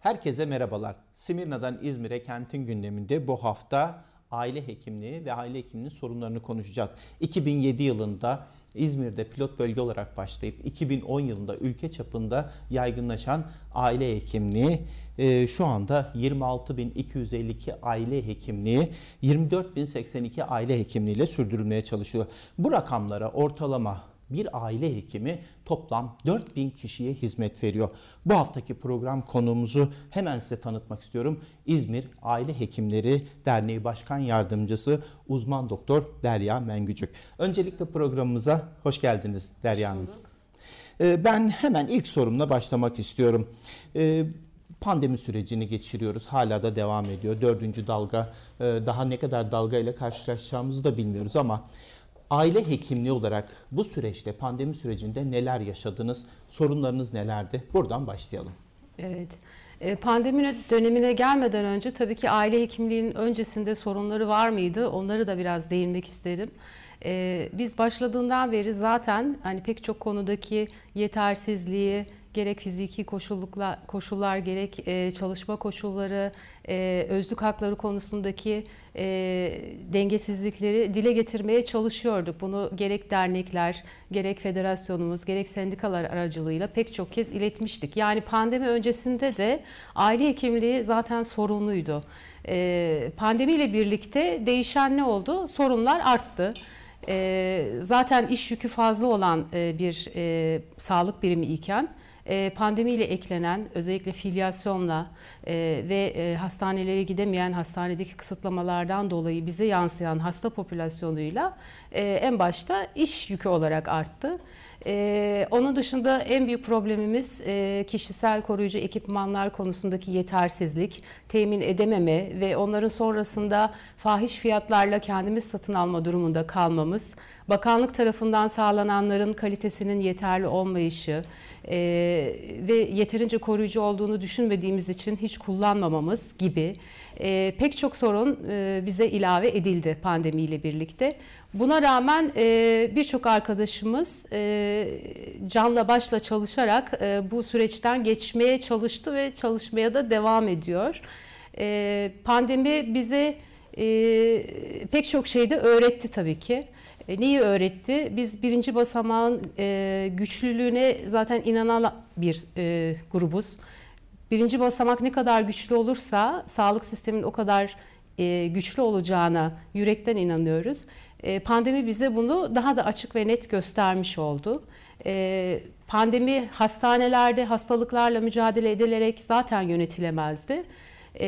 Herkese merhabalar. Simirna'dan İzmir'e kentin gündeminde bu hafta aile hekimliği ve aile hekimliği sorunlarını konuşacağız. 2007 yılında İzmir'de pilot bölge olarak başlayıp 2010 yılında ülke çapında yaygınlaşan aile hekimliği e, şu anda 26.252 aile hekimliği 24.082 aile hekimliğiyle sürdürülmeye çalışıyor. Bu rakamlara ortalama bir aile hekimi toplam 4000 kişiye hizmet veriyor. Bu haftaki program konuğumuzu hemen size tanıtmak istiyorum. İzmir Aile Hekimleri Derneği Başkan Yardımcısı uzman doktor Derya Mengücük. Öncelikle programımıza hoş geldiniz Derya Hanım. Ee, ben hemen ilk sorumla başlamak istiyorum. Ee, pandemi sürecini geçiriyoruz. Hala da devam ediyor. Dördüncü dalga e, daha ne kadar dalga ile karşılaşacağımızı da bilmiyoruz ama aile hekimliği olarak bu süreçte pandemi sürecinde neler yaşadınız? Sorunlarınız nelerdi? Buradan başlayalım. Evet. E, pandemi dönemine gelmeden önce tabii ki aile hekimliğinin öncesinde sorunları var mıydı? Onları da biraz değinmek isterim. E, biz başladığından beri zaten hani pek çok konudaki yetersizliği, gerek fiziki koşulluklar, koşullar gerek e, çalışma koşulları, e, özlük hakları konusundaki e, dengesizlikleri dile getirmeye çalışıyorduk. Bunu gerek dernekler, gerek federasyonumuz, gerek sendikalar aracılığıyla pek çok kez iletmiştik. Yani pandemi öncesinde de aile hekimliği zaten sorunluydu. E, pandemiyle birlikte değişen ne oldu? Sorunlar arttı. E, zaten iş yükü fazla olan e, bir e, sağlık birimi iken e, pandemiyle eklenen özellikle filyasyonla e, ve e, hastanelere gidemeyen hastanedeki kısıtlamalardan dolayı bize yansıyan hasta popülasyonuyla en başta iş yükü olarak arttı. onun dışında en büyük problemimiz kişisel koruyucu ekipmanlar konusundaki yetersizlik, temin edememe ve onların sonrasında fahiş fiyatlarla kendimiz satın alma durumunda kalmamız, bakanlık tarafından sağlananların kalitesinin yeterli olmayışı, e, ve yeterince koruyucu olduğunu düşünmediğimiz için hiç kullanmamamız gibi e, pek çok sorun e, bize ilave edildi pandemiyle birlikte. Buna rağmen e, birçok arkadaşımız e, canla başla çalışarak e, bu süreçten geçmeye çalıştı ve çalışmaya da devam ediyor. E, pandemi bize e, pek çok şeyde öğretti tabii ki. E, neyi öğretti? Biz birinci basamağın e, güçlülüğüne zaten inanan bir e, grubuz. Birinci basamak ne kadar güçlü olursa sağlık sistemin o kadar e, güçlü olacağına yürekten inanıyoruz. E, pandemi bize bunu daha da açık ve net göstermiş oldu. E, pandemi hastanelerde hastalıklarla mücadele edilerek zaten yönetilemezdi e,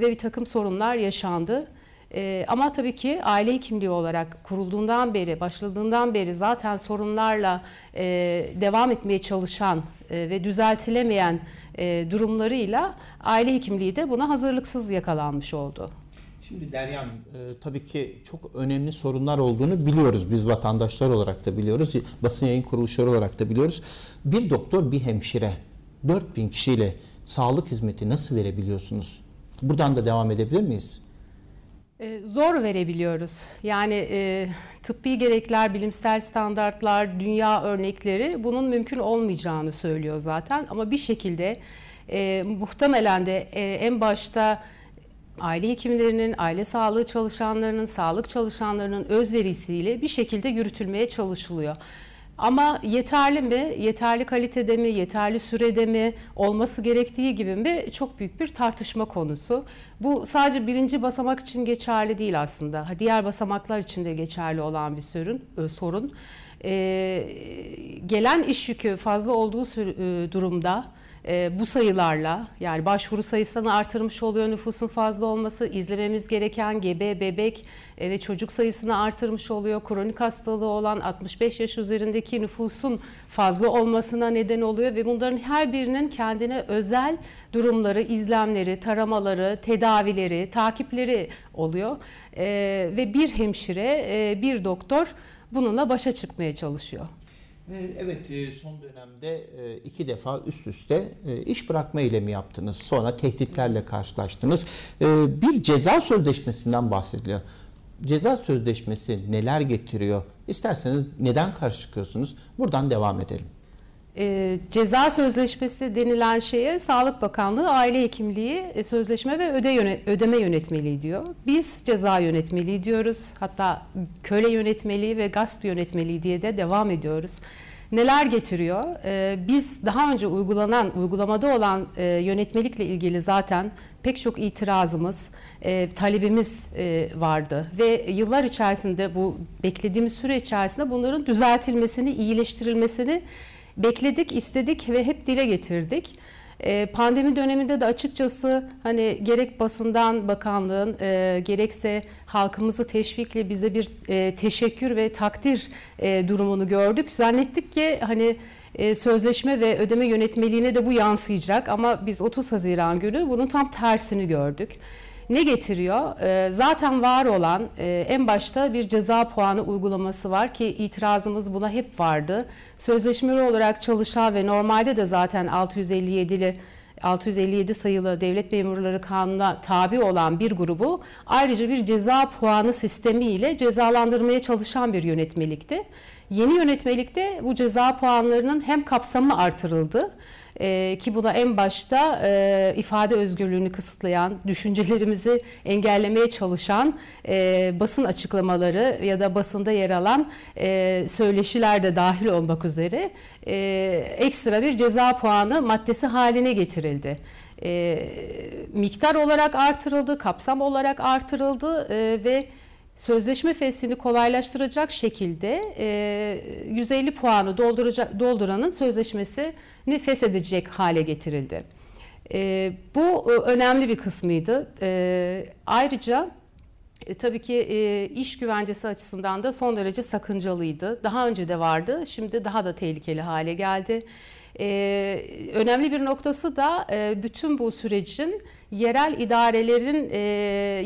ve bir takım sorunlar yaşandı. E, ama tabii ki aile hekimliği olarak kurulduğundan beri, başladığından beri zaten sorunlarla e, devam etmeye çalışan e, ve düzeltilemeyen e, durumlarıyla aile hekimliği de buna hazırlıksız yakalanmış oldu. Şimdi Derya'm e, tabii ki çok önemli sorunlar olduğunu biliyoruz. Biz vatandaşlar olarak da biliyoruz. Basın yayın kuruluşları olarak da biliyoruz. Bir doktor, bir hemşire 4000 kişiyle sağlık hizmeti nasıl verebiliyorsunuz? Buradan da devam edebilir miyiz? Ee, zor verebiliyoruz. Yani e, tıbbi gerekler, bilimsel standartlar, dünya örnekleri bunun mümkün olmayacağını söylüyor zaten. Ama bir şekilde e, muhtemelen de e, en başta aile hekimlerinin, aile sağlığı çalışanlarının, sağlık çalışanlarının özverisiyle bir şekilde yürütülmeye çalışılıyor. Ama yeterli mi, yeterli kalitede mi, yeterli sürede mi, olması gerektiği gibi mi çok büyük bir tartışma konusu. Bu sadece birinci basamak için geçerli değil aslında. Diğer basamaklar için de geçerli olan bir sorun. E, sorun. Ee, gelen iş yükü fazla olduğu e, durumda e, bu sayılarla yani başvuru sayısını artırmış oluyor nüfusun fazla olması, izlememiz gereken gebe, bebek e, ve çocuk sayısını artırmış oluyor. Kronik hastalığı olan 65 yaş üzerindeki nüfusun fazla olmasına neden oluyor ve bunların her birinin kendine özel durumları, izlemleri, taramaları, tedavileri, takipleri oluyor. E, ve bir hemşire, e, bir doktor bununla başa çıkmaya çalışıyor. Ee, evet e, son dönemde e, iki defa üst üste e, iş bırakma eylemi yaptınız. Sonra tehditlerle karşılaştınız. Ee, bir ceza sözleşmesinden bahsediliyor. Ceza sözleşmesi neler getiriyor? İsterseniz neden karşı çıkıyorsunuz? Buradan devam edelim e, ceza sözleşmesi denilen şeye Sağlık Bakanlığı aile hekimliği e, sözleşme ve öde yöne, ödeme yönetmeliği diyor. Biz ceza yönetmeliği diyoruz. Hatta köle yönetmeliği ve gasp yönetmeliği diye de devam ediyoruz. Neler getiriyor? E, biz daha önce uygulanan, uygulamada olan e, yönetmelikle ilgili zaten pek çok itirazımız, e, talebimiz e, vardı ve yıllar içerisinde bu beklediğimiz süre içerisinde bunların düzeltilmesini, iyileştirilmesini bekledik, istedik ve hep dile getirdik. Ee, pandemi döneminde de açıkçası hani gerek basından bakanlığın e, gerekse halkımızı teşvikle bize bir e, teşekkür ve takdir e, durumunu gördük. Zannettik ki hani sözleşme ve ödeme yönetmeliğine de bu yansıyacak ama biz 30 Haziran günü bunun tam tersini gördük ne getiriyor? Ee, zaten var olan e, en başta bir ceza puanı uygulaması var ki itirazımız buna hep vardı. Sözleşmeli olarak çalışan ve normalde de zaten 657'li 657 sayılı devlet memurları kanuna tabi olan bir grubu ayrıca bir ceza puanı sistemi ile cezalandırmaya çalışan bir yönetmelikti. Yeni yönetmelikte bu ceza puanlarının hem kapsamı artırıldı e, ki buna en başta e, ifade özgürlüğünü kısıtlayan, düşüncelerimizi engellemeye çalışan e, basın açıklamaları ya da basında yer alan e, söyleşiler de dahil olmak üzere e, ekstra bir ceza puanı maddesi haline getirildi e, miktar olarak artırıldı, kapsam olarak artırıldı e, ve sözleşme feslini kolaylaştıracak şekilde e, 150 puanı dolduracak, dolduranın sözleşmesini feshedecek hale getirildi. E, bu e, önemli bir kısmıydı. E, ayrıca e, tabii ki e, iş güvencesi açısından da son derece sakıncalıydı. Daha önce de vardı, şimdi daha da tehlikeli hale geldi. E, önemli bir noktası da e, bütün bu sürecin yerel idarelerin e,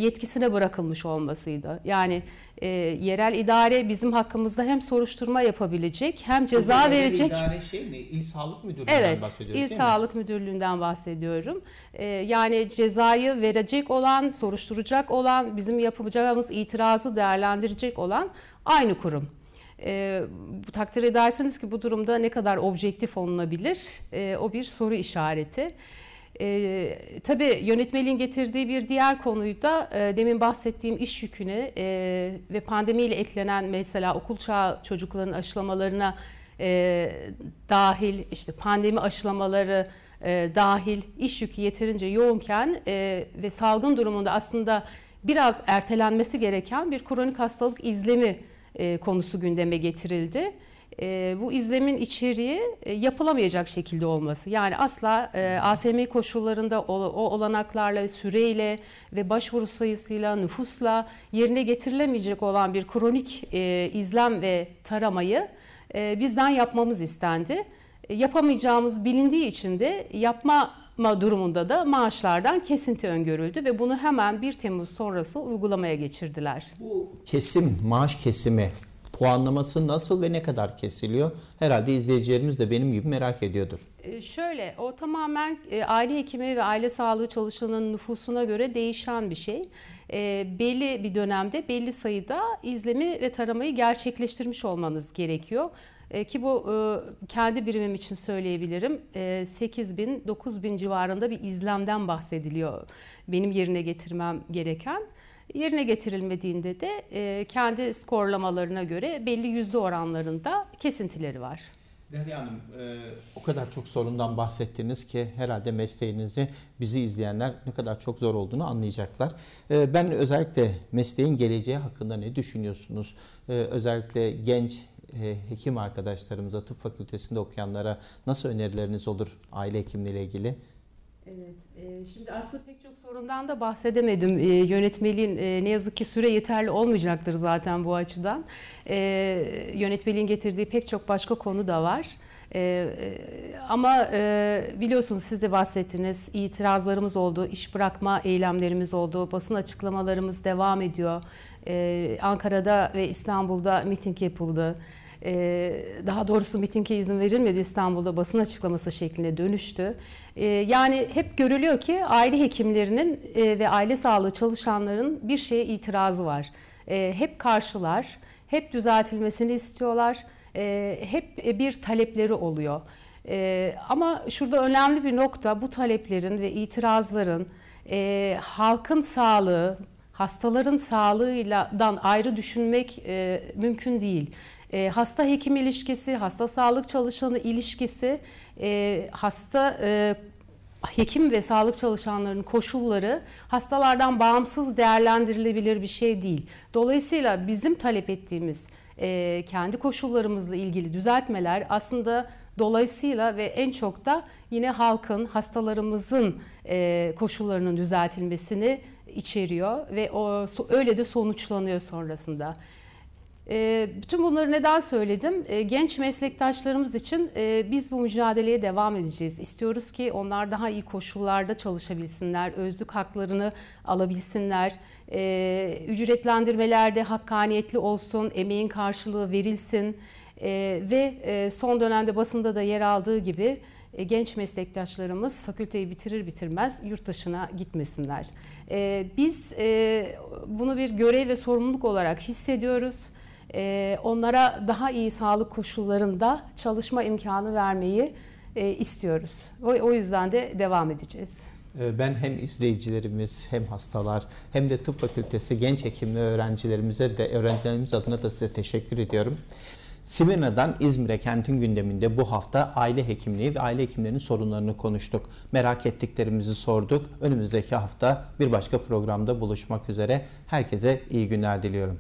yetkisine bırakılmış olmasıydı. Yani e, yerel idare bizim hakkımızda hem soruşturma yapabilecek hem ceza yerel verecek. İdare şey mi? İl Sağlık Müdürlüğü'nden evet, bahsediyoruz İl Sağlık mi? Müdürlüğü'nden bahsediyorum. E, yani cezayı verecek olan, soruşturacak olan, bizim yapacağımız itirazı değerlendirecek olan aynı kurum. E, bu takdir ederseniz ki bu durumda ne kadar objektif olunabilir e, o bir soru işareti. E, tabii yönetmeliğin getirdiği bir diğer konuyu da e, demin bahsettiğim iş yükünü e, ve pandemiyle eklenen mesela okul çağı çocukların aşılamalarına e, dahil işte pandemi aşılamaları e, dahil iş yükü yeterince yoğunken e, ve salgın durumunda aslında biraz ertelenmesi gereken bir kronik hastalık izlemi e, konusu gündeme getirildi. E, bu izlemin içeriği e, yapılamayacak şekilde olması. Yani asla e, ASM koşullarında o, olanaklarla, süreyle ve başvuru sayısıyla, nüfusla yerine getirilemeyecek olan bir kronik izlem ve taramayı bizden yapmamız istendi. yapamayacağımız bilindiği için de yapma durumunda da maaşlardan kesinti öngörüldü ve bunu hemen 1 Temmuz sonrası uygulamaya geçirdiler. Bu kesim, maaş kesimi puanlaması nasıl ve ne kadar kesiliyor? Herhalde izleyicilerimiz de benim gibi merak ediyordur. Ee, şöyle o tamamen e, aile hekimi ve aile sağlığı çalışanının nüfusuna göre değişen bir şey. Ee, belli bir dönemde belli sayıda izlemi ve taramayı gerçekleştirmiş olmanız gerekiyor. E, ki bu e, kendi birimim için söyleyebilirim. 8 e, bin, 9 bin civarında bir izlemden bahsediliyor benim yerine getirmem gereken. Yerine getirilmediğinde de kendi skorlamalarına göre belli yüzde oranlarında kesintileri var. Derya Hanım o kadar çok sorundan bahsettiniz ki herhalde mesleğinizi bizi izleyenler ne kadar çok zor olduğunu anlayacaklar. ben özellikle mesleğin geleceği hakkında ne düşünüyorsunuz? özellikle genç hekim arkadaşlarımıza, tıp fakültesinde okuyanlara nasıl önerileriniz olur aile hekimliği ile ilgili? Evet, e, şimdi aslında pek çok sorundan da bahsedemedim. E, yönetmeliğin e, ne yazık ki süre yeterli olmayacaktır zaten bu açıdan. Yönetmeliğin getirdiği pek çok başka konu da var. Ee, ama e, biliyorsunuz siz de bahsettiniz itirazlarımız oldu, iş bırakma eylemlerimiz oldu, basın açıklamalarımız devam ediyor. Ee, Ankara'da ve İstanbul'da miting yapıldı. Ee, daha doğrusu mitinge izin verilmedi İstanbul'da basın açıklaması şeklinde dönüştü. Ee, yani hep görülüyor ki aile hekimlerinin e, ve aile sağlığı çalışanların bir şeye itirazı var. Ee, hep karşılar, hep düzeltilmesini istiyorlar, e, hep e, bir talepleri oluyor. ama şurada önemli bir nokta bu taleplerin ve itirazların halkın sağlığı, hastaların sağlığından ayrı düşünmek mümkün değil. E, hasta hekim ilişkisi, hasta sağlık çalışanı ilişkisi, e, hasta e, hekim ve sağlık çalışanlarının koşulları hastalardan bağımsız değerlendirilebilir bir şey değil. Dolayısıyla bizim talep ettiğimiz e, kendi koşullarımızla ilgili düzeltmeler aslında dolayısıyla ve en çok da yine halkın, hastalarımızın e, koşullarının düzeltilmesini içeriyor ve o öyle de sonuçlanıyor sonrasında. Ee, bütün bunları neden söyledim? Ee, genç meslektaşlarımız için e, biz bu mücadeleye devam edeceğiz. İstiyoruz ki onlar daha iyi koşullarda çalışabilsinler, özlük haklarını alabilsinler, ee, ücretlendirmelerde hakkaniyetli olsun, emeğin karşılığı verilsin ve e, son dönemde basında da yer aldığı gibi e, genç meslektaşlarımız fakülteyi bitirir bitirmez yurt dışına gitmesinler. Biz bunu bir görev ve sorumluluk olarak hissediyoruz e, onlara daha iyi sağlık koşullarında çalışma imkanı vermeyi e, istiyoruz. O, o yüzden de devam edeceğiz. Ee, ben hem izleyicilerimiz hem hastalar hem de tıp fakültesi genç hekimli öğrencilerimize de öğrencilerimiz adına da size teşekkür ediyorum. Simirna'dan İzmir'e kentin gündeminde bu hafta aile hekimliği ve aile hekimlerinin sorunlarını konuştuk. Merak ettiklerimizi sorduk. Önümüzdeki hafta bir başka programda buluşmak üzere. Herkese iyi günler diliyorum.